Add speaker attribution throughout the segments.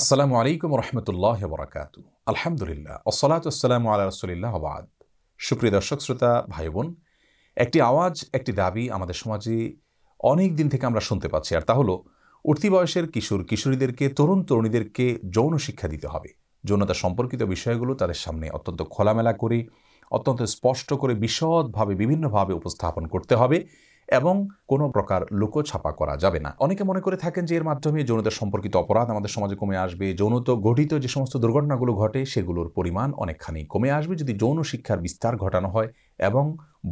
Speaker 1: আসসালামু আলাইকুম রহমতুল্লাহ বরাকাত আলহামদুলিল্লাহ আসসালাত আসসালামু আল্লাহ রসুলিল্লাহ আবাদ সুপ্রিয় দর্শক শ্রোতা ভাই বোন একটি আওয়াজ একটি দাবি আমাদের সমাজে অনেক দিন থেকে আমরা শুনতে পাচ্ছি আর তা হলো উঠতি বয়সের কিশোর কিশোরীদেরকে তরুণ তরুণীদেরকে যৌন শিক্ষা দিতে হবে যৌনতা সম্পর্কিত বিষয়গুলো তাদের সামনে অত্যন্ত খোলামেলা করে অত্যন্ত স্পষ্ট করে বিশদভাবে বিভিন্নভাবে উপস্থাপন করতে হবে এবং কোনো প্রকার ছাপা করা যাবে না অনেকে মনে করে থাকেন যে এর মাধ্যমে যৌনতা সম্পর্কিত অপরাধ আমাদের সমাজে কমে আসবে যৌনত গঠিত যে সমস্ত দুর্ঘটনাগুলো ঘটে সেগুলোর পরিমাণ অনেকখানি কমে আসবে যদি যৌন শিক্ষার বিস্তার ঘটানো হয় এবং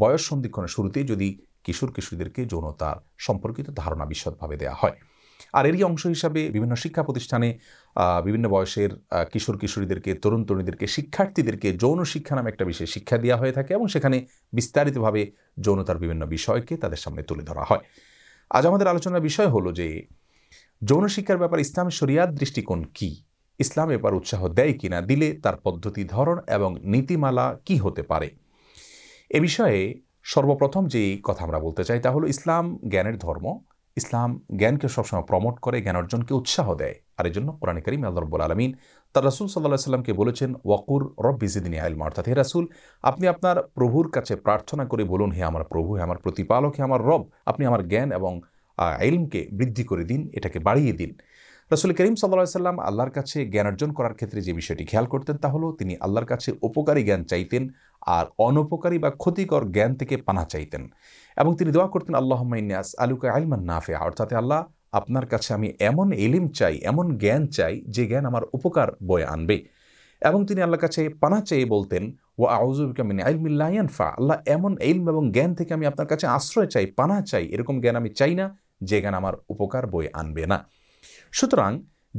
Speaker 1: বয়স সন্ধিক্ষণের শুরুতেই যদি কিশোর কিশোরীদেরকে যৌনতার সম্পর্কিত ধারণা বিশদভাবে দেওয়া হয় আর এরই অংশ হিসাবে বিভিন্ন শিক্ষা প্রতিষ্ঠানে বিভিন্ন বয়সের কিশোর কিশোরীদেরকে তরুণ তরুণীদেরকে শিক্ষার্থীদেরকে যৌন শিক্ষা নামে একটা বিশেষ শিক্ষা দেওয়া হয়ে থাকে এবং সেখানে বিস্তারিতভাবে যৌনতার বিভিন্ন বিষয়কে তাদের সামনে তুলে ধরা হয় আজ আমাদের আলোচনার বিষয় হলো যে যৌন শিক্ষার ব্যাপারে ইসলাম শরিয়ার দৃষ্টিকোণ কি ইসলাম এবার উৎসাহ দেয় কিনা দিলে তার পদ্ধতি ধরন এবং নীতিমালা কি হতে পারে এ বিষয়ে সর্বপ্রথম যেই কথা আমরা বলতে চাই তা হলো ইসলাম জ্ঞানের ধর্ম ইসলাম জ্ঞানকে সবসময় প্রমোট করে জ্ঞান অর্জনকে উৎসাহ দেয় আর এই জন্য কোরআন করিম আল্লাহ রব্বুল আলমিন তার রাসুল সাল্লাহ সাল্লামকে বলেছেন ওয়াকুর রব্বি জিদিনী আলমা অর্থাৎ হে রাসুল আপনি আপনার প্রভুর কাছে প্রার্থনা করে বলুন হে আমার প্রভু হে আমার প্রতিপালক হে আমার রব আপনি আমার জ্ঞান এবং আইলমকে বৃদ্ধি করে দিন এটাকে বাড়িয়ে দিন রসুল করিম সাল্লা সাল্লাম আল্লাহর কাছে জ্ঞান অর্জন করার ক্ষেত্রে যে বিষয়টি খেয়াল করতেন তা হলো তিনি আল্লাহর কাছে উপকারী জ্ঞান চাইতেন আর অনপকারী বা ক্ষতিকর জ্ঞান থেকে পানা চাইতেন এবং তিনি দোয়া করতেন আল্লাহ মাইনিয়াস আলুকা না নাফে অর্থাৎ আল্লাহ আপনার কাছে আমি এমন এলিম চাই এমন জ্ঞান চাই যে জ্ঞান আমার উপকার বয়ে আনবে এবং তিনি আল্লাহর কাছে পানা চেয়ে বলতেন ও আউজুবিকা মিন আইলমিল্লাহান ফা আল্লাহ এমন এলম এবং জ্ঞান থেকে আমি আপনার কাছে আশ্রয় চাই পানা চাই এরকম জ্ঞান আমি চাই না যে জ্ঞান আমার উপকার বয়ে আনবে না সুতরাং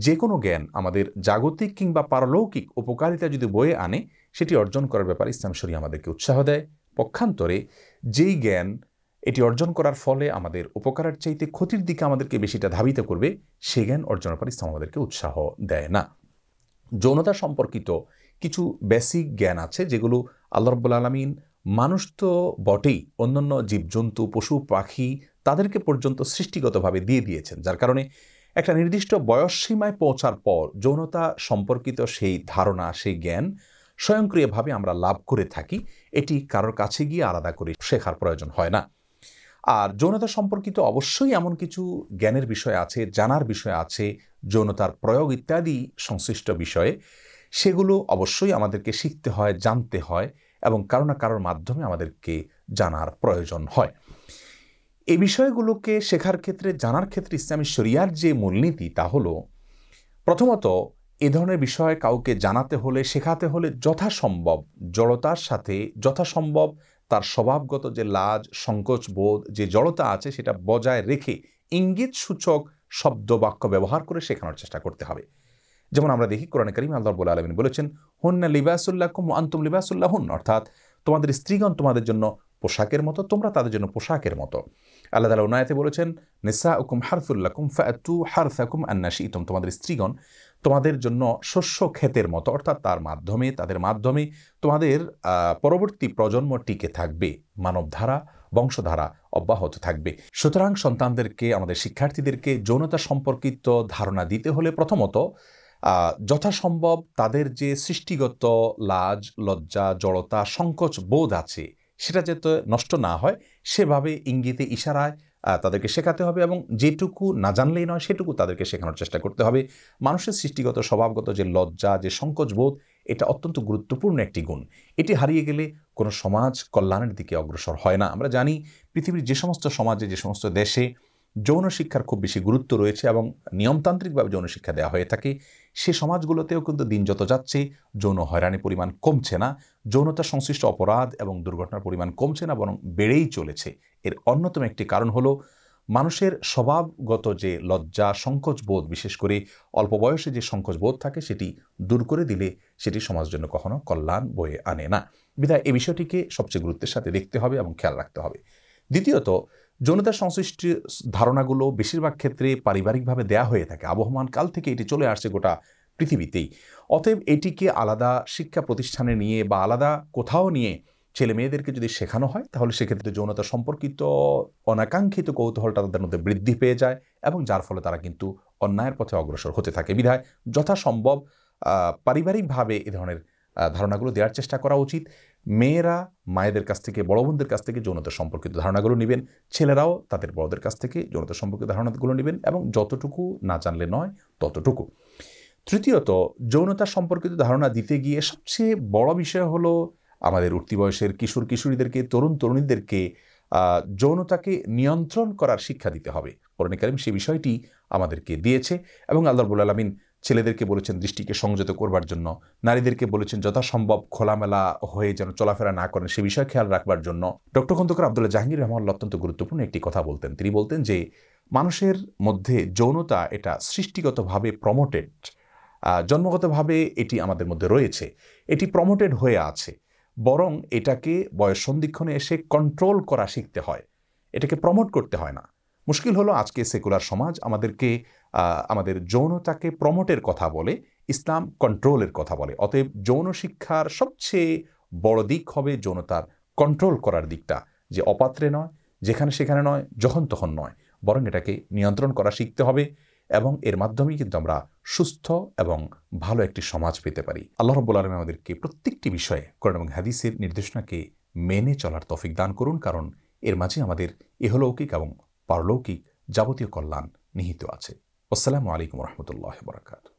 Speaker 1: যে কোনো জ্ঞান আমাদের জাগতিক কিংবা পারলৌকিক উপকারিতা যদি বয়ে আনে সেটি অর্জন করার ব্যাপারে ইসলাম শরী আমাদেরকে উৎসাহ দেয় পক্ষান্তরে যেই জ্ঞান এটি অর্জন করার ফলে আমাদের উপকারের চাইতে ক্ষতির দিকে আমাদেরকে বেশিটা ধাবিত করবে সে জ্ঞান অর্জনের পর ইসলাম আমাদেরকে উৎসাহ দেয় না যৌনতা সম্পর্কিত কিছু বেসিক জ্ঞান আছে যেগুলো আল্লাহ রব্বুল আলমিন মানুষ তো বটেই অন্যান্য জীবজন্তু পশু পাখি তাদেরকে পর্যন্ত সৃষ্টিগতভাবে দিয়ে দিয়েছেন যার কারণে একটা নির্দিষ্ট বয়সসীমায় পৌঁছার পর যৌনতা সম্পর্কিত সেই ধারণা সেই জ্ঞান স্বয়ংক্রিয়ভাবে আমরা লাভ করে থাকি এটি কারোর কাছে গিয়ে আলাদা করে শেখার প্রয়োজন হয় না আর যৌনতা সম্পর্কিত অবশ্যই এমন কিছু জ্ঞানের বিষয় আছে জানার বিষয় আছে যৌনতার প্রয়োগ ইত্যাদি সংশ্লিষ্ট বিষয়ে সেগুলো অবশ্যই আমাদেরকে শিখতে হয় জানতে হয় এবং কারো না কারোর মাধ্যমে আমাদেরকে জানার প্রয়োজন হয় এই বিষয়গুলোকে শেখার ক্ষেত্রে জানার ক্ষেত্রে ইসলামী শরিয়ার যে মূলনীতি তা হলো প্রথমত এ ধরনের বিষয় কাউকে জানাতে হলে শেখাতে হলে যথাসম্ভব জড়তার সাথে যথাসম্ভব তার স্বভাবগত যে লাজ সংকোচ বোধ যে জড়তা আছে সেটা বজায় রেখে ইঙ্গিত সূচক শব্দ বাক্য ব্যবহার করে শেখানোর চেষ্টা করতে হবে যেমন আমরা দেখি কোরআন করিম আল্লাহ বলে আলমিন বলেছেন হুন্না লিবাসুল্লাহ কুম আন্তম লিবাসুল্লাহ হুন অর্থাৎ তোমাদের স্ত্রীগণ তোমাদের জন্য পোশাকের মতো তোমরা তাদের জন্য পোশাকের মতো আল্লাহ তালা উনায়তে বলেছেন নেসা উকুম হারফুল্লাকুম হারফ হাকুম আন্নাশি ইতম তোমাদের স্ত্রীগণ তোমাদের জন্য শস্য ক্ষেতের মতো অর্থাৎ তার মাধ্যমে তাদের মাধ্যমে তোমাদের পরবর্তী প্রজন্ম টিকে থাকবে মানবধারা বংশধারা অব্যাহত থাকবে সুতরাং সন্তানদেরকে আমাদের শিক্ষার্থীদেরকে যৌনতা সম্পর্কিত ধারণা দিতে হলে প্রথমত যথাসম্ভব তাদের যে সৃষ্টিগত লাজ লজ্জা জড়তা সংকোচ বোধ আছে সেটা যাতে নষ্ট না হয় সেভাবে ইঙ্গিতে ইশারায় তাদেরকে শেখাতে হবে এবং যেটুকু না জানলেই নয় সেটুকু তাদেরকে শেখানোর চেষ্টা করতে হবে মানুষের সৃষ্টিগত স্বভাবগত যে লজ্জা যে সংকোচবোধ এটা অত্যন্ত গুরুত্বপূর্ণ একটি গুণ এটি হারিয়ে গেলে কোনো সমাজ কল্যাণের দিকে অগ্রসর হয় না আমরা জানি পৃথিবীর যে সমস্ত সমাজে যে সমস্ত দেশে যৌন শিক্ষার খুব বেশি গুরুত্ব রয়েছে এবং নিয়মতান্ত্রিকভাবে যৌন শিক্ষা দেওয়া হয়ে থাকে সে সমাজগুলোতেও কিন্তু দিন যত যাচ্ছে যৌন হয়রানির পরিমাণ কমছে না যৌনতা সংশ্লিষ্ট অপরাধ এবং দুর্ঘটনার পরিমাণ কমছে না বরং বেড়েই চলেছে এর অন্যতম একটি কারণ হলো মানুষের স্বভাবগত যে লজ্জা সংকোচবোধ বিশেষ করে অল্প বয়সে যে সংকোচবোধ থাকে সেটি দূর করে দিলে সেটি সমাজের জন্য কখনো কল্যাণ বয়ে আনে না বিধায় এ বিষয়টিকে সবচেয়ে গুরুত্বের সাথে দেখতে হবে এবং খেয়াল রাখতে হবে দ্বিতীয়ত যৌনতা সংশ্লিষ্ট ধারণাগুলো বেশিরভাগ ক্ষেত্রে পারিবারিকভাবে দেয়া হয়ে থাকে আবহমান কাল থেকে এটি চলে আসছে গোটা পৃথিবীতেই অতএব এটিকে আলাদা শিক্ষা প্রতিষ্ঠানে নিয়ে বা আলাদা কোথাও নিয়ে ছেলে মেয়েদেরকে যদি শেখানো হয় তাহলে সেক্ষেত্রে যৌনতা সম্পর্কিত অনাকাঙ্ক্ষিত কৌতূহলটা তাদের মধ্যে বৃদ্ধি পেয়ে যায় এবং যার ফলে তারা কিন্তু অন্যায়ের পথে অগ্রসর হতে থাকে বিধায় যথাসম্ভব পারিবারিকভাবে এ ধরনের ধারণাগুলো দেওয়ার চেষ্টা করা উচিত মেয়েরা মায়েদের কাছ থেকে বড় বোনদের কাছ থেকে যৌনতা সম্পর্কিত ধারণাগুলো নেবেন ছেলেরাও তাদের বড়দের কাছ থেকে যৌনতা সম্পর্কিত ধারণাগুলো নেবেন এবং যতটুকু না জানলে নয় ততটুকু তৃতীয়ত যৌনতা সম্পর্কিত ধারণা দিতে গিয়ে সবচেয়ে বড় বিষয় হলো আমাদের উঠতি বয়সের কিশোর কিশোরীদেরকে তরুণ তরুণীদেরকে যৌনতাকে নিয়ন্ত্রণ করার শিক্ষা দিতে হবে কোরআন কারিম সে বিষয়টি আমাদেরকে দিয়েছে এবং আল্লাহ রবুল আলমিন ছেলেদেরকে বলেছেন দৃষ্টিকে সংযত করবার জন্য নারীদেরকে বলেছেন যথাসম্ভব খোলামেলা হয়ে যেন চলাফেরা না করেন সে বিষয়ে খেয়াল রাখবার জন্য ডক্টর খন্দকার আবদুল্লাহ জাহাঙ্গীর রহমান অত্যন্ত গুরুত্বপূর্ণ একটি কথা বলতেন তিনি বলতেন যে মানুষের মধ্যে যৌনতা এটা সৃষ্টিগতভাবে প্রমোটেড জন্মগতভাবে এটি আমাদের মধ্যে রয়েছে এটি প্রমোটেড হয়ে আছে বরং এটাকে বয়স সন্ধিক্ষণে এসে কন্ট্রোল করা শিখতে হয় এটাকে প্রমোট করতে হয় না মুশকিল হলো আজকে সেকুলার সমাজ আমাদেরকে আমাদের যৌনতাকে প্রমোটের কথা বলে ইসলাম কন্ট্রোলের কথা বলে অতএব যৌন শিক্ষার সবচেয়ে বড় দিক হবে যৌনতার কন্ট্রোল করার দিকটা যে অপাত্রে নয় যেখানে সেখানে নয় যখন তখন নয় বরং এটাকে নিয়ন্ত্রণ করা শিখতে হবে এবং এর মাধ্যমেই কিন্তু আমরা সুস্থ এবং ভালো একটি সমাজ পেতে পারি আল্লাহ রব্বুল আলমী আমাদেরকে প্রত্যেকটি বিষয়ে কোরআন এবং হাদিসের নির্দেশনাকে মেনে চলার তফিক দান করুন কারণ এর মাঝে আমাদের হলৌকিক এবং পারলৌকিক যাবতীয় কল্যাণ নিহিত আছে আসসালামু আলাইকুম রহমতুল্লাহ বরাকাতু